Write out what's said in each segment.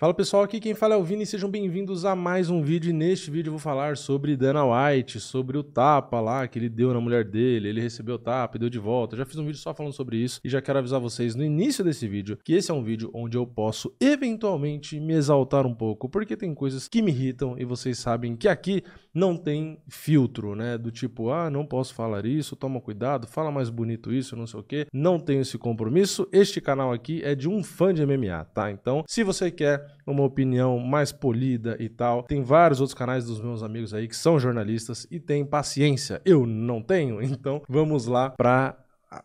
Fala pessoal, aqui quem fala é o Vini, sejam bem-vindos a mais um vídeo. E neste vídeo eu vou falar sobre Dana White, sobre o tapa lá que ele deu na mulher dele, ele recebeu o tapa e deu de volta. Eu já fiz um vídeo só falando sobre isso e já quero avisar vocês no início desse vídeo que esse é um vídeo onde eu posso eventualmente me exaltar um pouco, porque tem coisas que me irritam e vocês sabem que aqui não tem filtro, né? Do tipo, ah, não posso falar isso, toma cuidado, fala mais bonito isso, não sei o que. Não tenho esse compromisso. Este canal aqui é de um fã de MMA, tá? Então, se você quer uma opinião mais polida e tal. Tem vários outros canais dos meus amigos aí que são jornalistas e têm paciência. Eu não tenho, então vamos lá para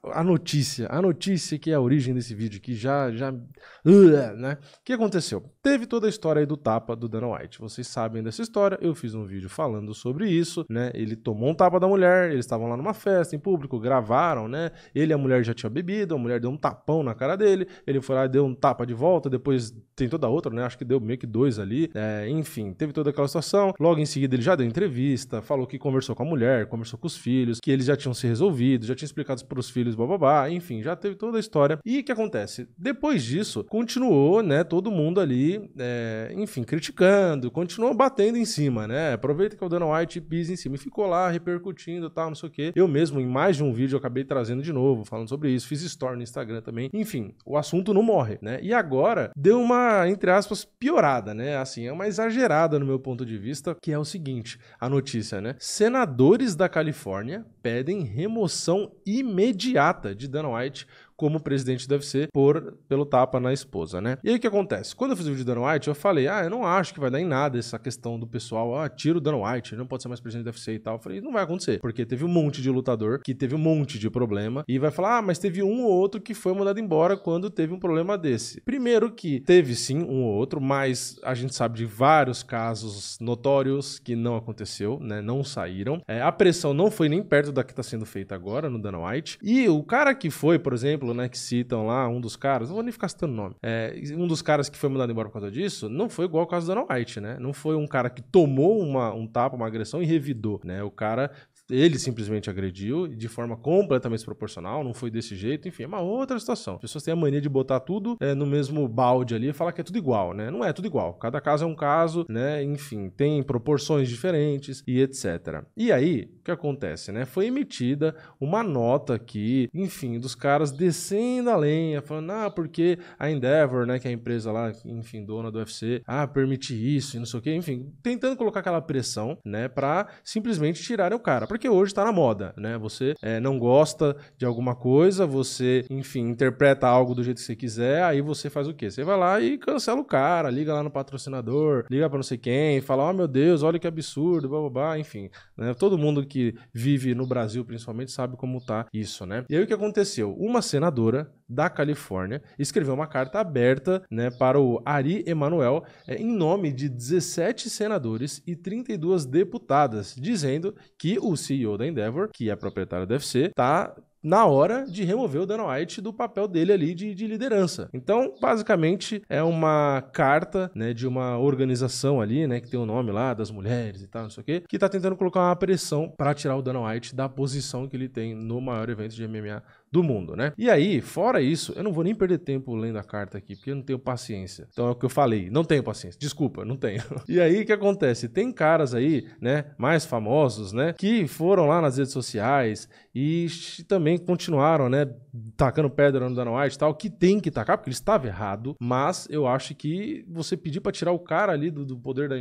a, notícia, a notícia que é a origem desse vídeo, que já, já, uh, né? O que aconteceu? Teve toda a história aí do tapa do Dana White. Vocês sabem dessa história, eu fiz um vídeo falando sobre isso, né? Ele tomou um tapa da mulher, eles estavam lá numa festa em público, gravaram, né? Ele e a mulher já tinham bebido, a mulher deu um tapão na cara dele, ele foi lá e deu um tapa de volta, depois tem toda outra, né? Acho que deu meio que dois ali, é, enfim, teve toda aquela situação. Logo em seguida ele já deu entrevista, falou que conversou com a mulher, conversou com os filhos, que eles já tinham se resolvido, já tinha explicado pros filhos, bababá, enfim, já teve toda a história. E o que acontece? Depois disso, continuou, né, todo mundo ali, é, enfim, criticando, continuou batendo em cima, né? Aproveita que o Dana White pisa em cima e ficou lá repercutindo tal, não sei o quê. Eu mesmo, em mais de um vídeo, acabei trazendo de novo, falando sobre isso, fiz story no Instagram também. Enfim, o assunto não morre, né? E agora deu uma, entre aspas, piorada, né? Assim, é uma exagerada no meu ponto de vista, que é o seguinte: a notícia, né? Senadores da Califórnia pedem remoção imediata imediata de Dana White como o presidente deve ser, por pelo tapa na esposa, né? E aí o que acontece? Quando eu fiz o vídeo do Dan White, eu falei, ah, eu não acho que vai dar em nada essa questão do pessoal, ah, tira o Dan White, não pode ser mais presidente do UFC e tal. Eu falei, não vai acontecer, porque teve um monte de lutador que teve um monte de problema e vai falar, ah, mas teve um ou outro que foi mandado embora quando teve um problema desse. Primeiro que teve sim um ou outro, mas a gente sabe de vários casos notórios que não aconteceu, né? Não saíram. É, a pressão não foi nem perto da que está sendo feita agora no Dana White. E o cara que foi, por exemplo, exemplo, né, que citam lá, um dos caras, não vou nem ficar citando o nome, é, um dos caras que foi mandado embora por causa disso, não foi igual ao caso do Dana White, né? Não foi um cara que tomou uma, um tapa, uma agressão e revidou, né? O cara ele simplesmente agrediu de forma completamente desproporcional, não foi desse jeito, enfim, é uma outra situação. As pessoas têm a mania de botar tudo é, no mesmo balde ali e falar que é tudo igual, né? Não é tudo igual. Cada caso é um caso, né? Enfim, tem proporções diferentes e etc. E aí, o que acontece, né? Foi emitida uma nota aqui, enfim, dos caras descendo a lenha, falando, ah, porque a Endeavor, né, que é a empresa lá, enfim, dona do UFC, ah, permite isso e não sei o quê, enfim, tentando colocar aquela pressão, né, pra simplesmente tirar o cara porque hoje está na moda, né? Você é, não gosta de alguma coisa, você, enfim, interpreta algo do jeito que você quiser, aí você faz o quê? Você vai lá e cancela o cara, liga lá no patrocinador, liga para não sei quem, fala, oh meu Deus, olha que absurdo, blá blá blá, enfim. Né? Todo mundo que vive no Brasil, principalmente, sabe como tá isso, né? E aí o que aconteceu? Uma senadora da Califórnia escreveu uma carta aberta, né, para o Ari Emanuel, é, em nome de 17 senadores e 32 deputadas, dizendo que os CEO da Endeavor, que é proprietário do UFC, tá na hora de remover o Dana White do papel dele ali de, de liderança. Então, basicamente, é uma carta né, de uma organização ali, né, que tem o um nome lá das mulheres e tal, não sei o quê, que tá tentando colocar uma pressão para tirar o Dana White da posição que ele tem no maior evento de MMA do mundo, né? E aí, fora isso, eu não vou nem perder tempo lendo a carta aqui, porque eu não tenho paciência. Então é o que eu falei, não tenho paciência. Desculpa, não tenho. E aí o que acontece? Tem caras aí, né, mais famosos, né, que foram lá nas redes sociais e também continuaram, né, tacando pedra no Dana White e tal, que tem que tacar, porque ele estava errado, mas eu acho que você pedir para tirar o cara ali do, do poder da,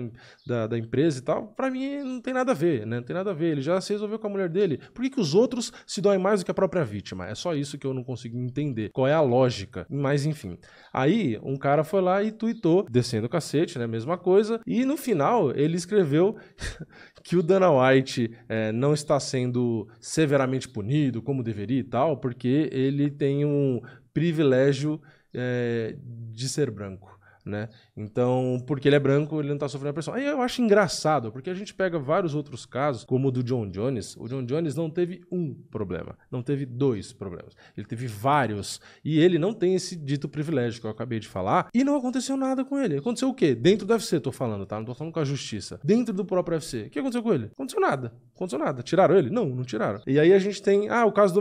da, da, empresa e tal, para mim não tem nada a ver, né, não tem nada a ver, ele já se resolveu com a mulher dele. Por que, que os outros se doem mais do que a própria vítima? É só isso que eu não consigo entender, qual é a lógica, mas enfim. Aí, um cara foi lá e tweetou, descendo o cacete, né, mesma coisa, e no final ele escreveu que o Dana White é, não está sendo severamente punido como deveria e tal, porque ele tem um privilégio é, de ser branco né? Então, porque ele é branco, ele não tá sofrendo a pressão. Aí eu acho engraçado, porque a gente pega vários outros casos, como o do John Jones. O John Jones não teve um problema, não teve dois problemas. Ele teve vários. E ele não tem esse dito privilégio que eu acabei de falar. E não aconteceu nada com ele. Aconteceu o quê? Dentro do UFC, tô falando, tá? Não tô falando com a justiça. Dentro do próprio UFC. O que aconteceu com ele? Aconteceu nada. Aconteceu nada. Tiraram ele? Não, não tiraram. E aí a gente tem, ah, o caso do,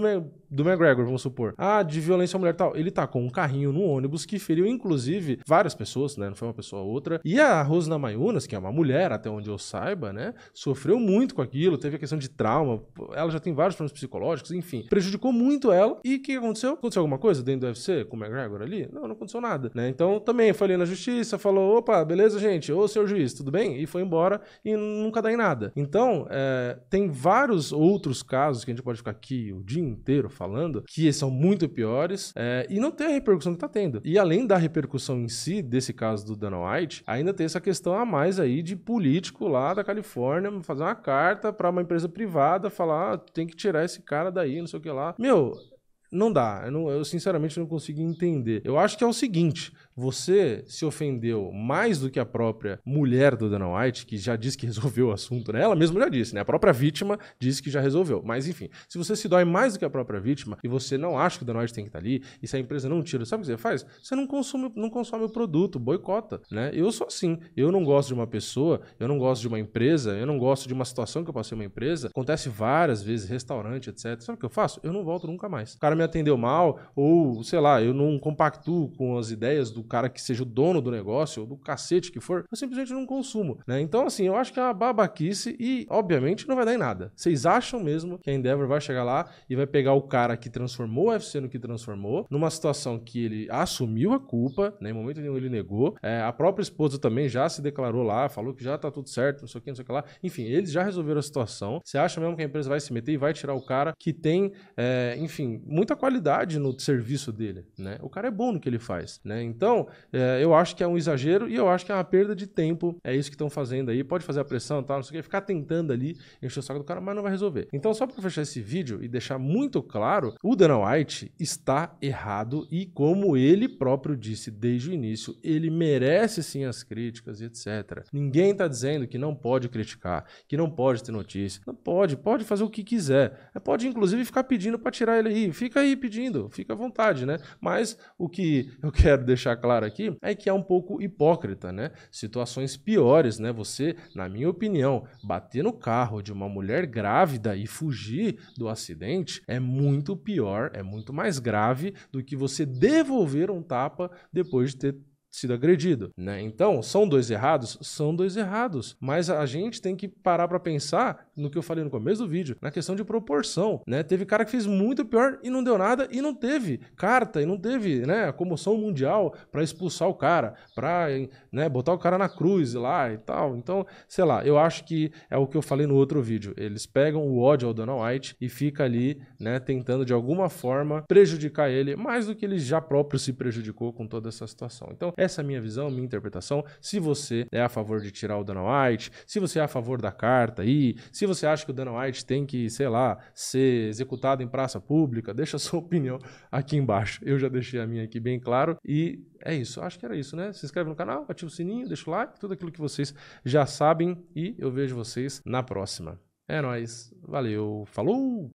do McGregor, vamos supor. Ah, de violência à mulher tal. Ele tá com um carrinho no ônibus que feriu, inclusive, várias pessoas pessoas, né? Não foi uma pessoa ou outra. E a Rosna Mayunas, que é uma mulher, até onde eu saiba, né? Sofreu muito com aquilo, teve a questão de trauma. Ela já tem vários problemas psicológicos, enfim. Prejudicou muito ela. E o que aconteceu? Aconteceu alguma coisa dentro do UFC com o McGregor ali? Não, não aconteceu nada, né? Então também foi ali na justiça, falou: opa, beleza, gente? Ô, seu juiz, tudo bem? E foi embora e nunca dá em nada. Então, é, tem vários outros casos que a gente pode ficar aqui o dia inteiro falando, que são muito piores é, e não tem a repercussão que tá tendo. E além da repercussão em si, desse esse caso do Dana White, ainda tem essa questão a mais aí de político lá da Califórnia fazer uma carta para uma empresa privada falar ah, tem que tirar esse cara daí, não sei o que lá. Meu, não dá. Eu, não, eu, sinceramente não consigo entender. Eu acho que é o seguinte: você se ofendeu mais do que a própria mulher do Dana White, que já disse que resolveu o assunto, né? Ela mesma já disse, né? A própria vítima disse que já resolveu. Mas enfim, se você se dói mais do que a própria vítima e você não acha que o Dana White tem que estar tá ali, e se a empresa não tira, sabe o que você faz? Você não consome, não consome o produto, boicota, né? Eu sou assim. Eu não gosto de uma pessoa, eu não gosto de uma empresa, eu não gosto de uma situação que eu passei uma empresa. Acontece várias vezes, restaurante, etc. Sabe o que eu faço? Eu não volto nunca mais. O cara me atendeu mal, ou sei lá, eu não compactuo com as ideias do do cara que seja o dono do negócio ou do cacete que for, eu simplesmente não consumo, né? Então, assim, eu acho que é uma babaquice e, obviamente, não vai dar em nada. Vocês acham mesmo que a Endeavor vai chegar lá e vai pegar o cara que transformou o UFC no que transformou, numa situação que ele assumiu a culpa, né? Em momento nenhum ele negou. É, a própria esposa também já se declarou lá, falou que já tá tudo certo, não sei o que, não sei o que lá. Enfim, eles já resolveram a situação. Você acha mesmo que a empresa vai se meter e vai tirar o cara que tem, é, enfim, muita qualidade no serviço dele, né? O cara é bom no que ele faz, né? Então, então, é, eu acho que é um exagero e eu acho que é uma perda de tempo. É isso que estão fazendo aí. Pode fazer a pressão e tal, não sei o que. Ficar tentando ali, encher o saco do cara, mas não vai resolver. Então, só para fechar esse vídeo e deixar muito claro, o Dana White está errado e, como ele próprio disse desde o início, ele merece sim as críticas e etc. Ninguém está dizendo que não pode criticar, que não pode ter notícia. Não pode, pode fazer o que quiser. É, pode, inclusive, ficar pedindo para tirar ele aí. Fica aí pedindo, fica à vontade, né? Mas o que eu quero deixar Claro, aqui é que é um pouco hipócrita, né? Situações piores, né? Você, na minha opinião, bater no carro de uma mulher grávida e fugir do acidente é muito pior, é muito mais grave do que você devolver um tapa depois de ter sido agredido, né? Então, são dois errados, são dois errados, mas a gente tem que parar para pensar no que eu falei no começo do vídeo, na questão de proporção, né? Teve cara que fez muito pior e não deu nada e não teve carta e não teve, né, a comoção mundial para expulsar o cara, para, né, botar o cara na cruz lá e tal. Então, sei lá, eu acho que é o que eu falei no outro vídeo. Eles pegam o ódio ao Dana White e fica ali, né, tentando de alguma forma prejudicar ele mais do que ele já próprio se prejudicou com toda essa situação. Então, essa é a minha visão, minha interpretação. Se você é a favor de tirar o Dana White, se você é a favor da carta aí, se se você acha que o Dana White tem que, sei lá, ser executado em praça pública, deixa a sua opinião aqui embaixo. Eu já deixei a minha aqui bem claro. E é isso. Acho que era isso, né? Se inscreve no canal, ativa o sininho, deixa o like, tudo aquilo que vocês já sabem. E eu vejo vocês na próxima. É nóis. Valeu. Falou!